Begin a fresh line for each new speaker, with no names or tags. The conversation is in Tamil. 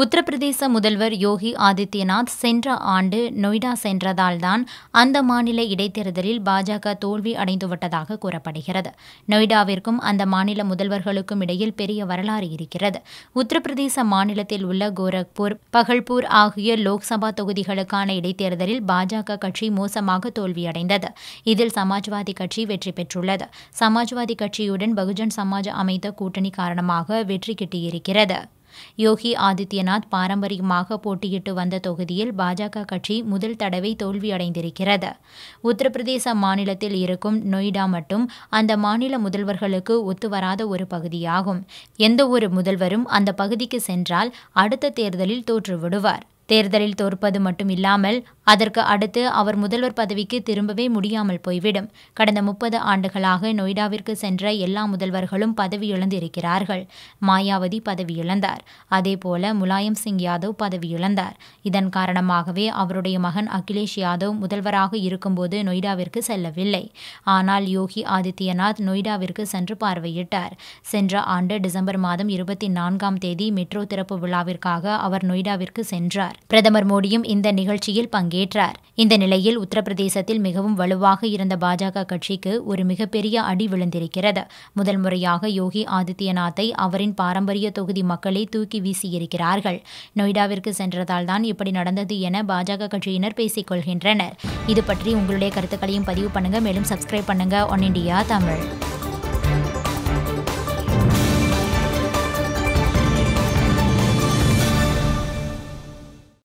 உத்தரப்பிரதேச முதல்வர் யோகி ஆதித்யநாத் சென்ற ஆண்டு நொய்டா சென்றதால்தான் அந்த மாநில இடைத்தேர்தலில் பாஜக தோல்வி அடைந்துவிட்டதாக கூறப்படுகிறது நொய்டாவிற்கும் அந்த மாநில முதல்வர்களுக்கும் இடையில் பெரிய வரலாறு இருக்கிறது உத்தரப்பிரதேச மாநிலத்தில் உள்ள கோரக்பூர் பகல்பூர் ஆகிய லோக்சபா தொகுதிகளுக்கான இடைத்தேர்தலில் பாஜக கட்சி மோசமாக தோல்வியடைந்தது இதில் சமாஜ்வாதி கட்சி வெற்றி பெற்றுள்ளது சமாஜ்வாதி கட்சியுடன் பகுஜன் சமாஜ் அமைத்த கூட்டணி காரணமாக வெற்றி கிட்டியிருக்கிறது யோகி ஆதித்யநாத் பாரம்பரியமாக போட்டியிட்டு வந்த தொகுதியில் பாஜக கட்சி முதல் தடவை தோல்வியடைந்திருக்கிறது உத்தரப்பிரதேச மாநிலத்தில் இருக்கும் நொய்டா மட்டும் அந்த மாநில முதல்வர்களுக்கு ஒத்துவராத ஒரு பகுதியாகும் எந்த ஒரு முதல்வரும் அந்த பகுதிக்கு சென்றால் அடுத்த தேர்தலில் தோற்றுவிடுவார் தேர்தலில் தோற்பது மட்டும் இல்லாமல் அதற்கு அடுத்து அவர் முதல்வர் பதவிக்கு திரும்பவே முடியாமல் போய்விடும் கடந்த முப்பது ஆண்டுகளாக நொய்டாவிற்கு சென்ற எல்லா முதல்வர்களும் பதவியிழந்து இருக்கிறார்கள் மாயாவதி பதவியிழந்தார் அதேபோல முலாயம் சிங் யாதவ் பதவியிழந்தார் இதன் காரணமாகவே அவருடைய மகன் அகிலேஷ் யாதவ் முதல்வராக இருக்கும்போது நொய்டாவிற்கு செல்லவில்லை ஆனால் யோகி ஆதித்யநாத் நொய்டாவிற்கு சென்று பார்வையிட்டார் சென்ற ஆண்டு டிசம்பர் மாதம் இருபத்தி நான்காம் தேதி மெட்ரோ திறப்பு விழாவிற்காக அவர் நொய்டாவிற்கு சென்றார் பிரதமர் மோடியும் இந்த நிகழ்ச்சியில் பங்கேற்றார் இந்த நிலையில் உத்தரப்பிரதேசத்தில் மிகவும் வலுவாக இருந்த பாஜக கட்சிக்கு ஒரு மிகப்பெரிய அடி விழுந்திருக்கிறது முதல் முறையாக யோகி ஆதித்யநாத்தை அவரின் பாரம்பரிய தொகுதி மக்களே தூக்கி வீசியிருக்கிறார்கள் நொய்டாவிற்கு சென்றதால் தான் இப்படி நடந்தது என பாஜக கட்சியினர் பேசிக் கொள்கின்றனர் இது பற்றி உங்களுடைய கருத்துக்களையும் பதிவு பண்ணுங்க மேலும் சப்ஸ்கிரைப் பண்ணுங்க ஒன் இண்டியா தமிழ்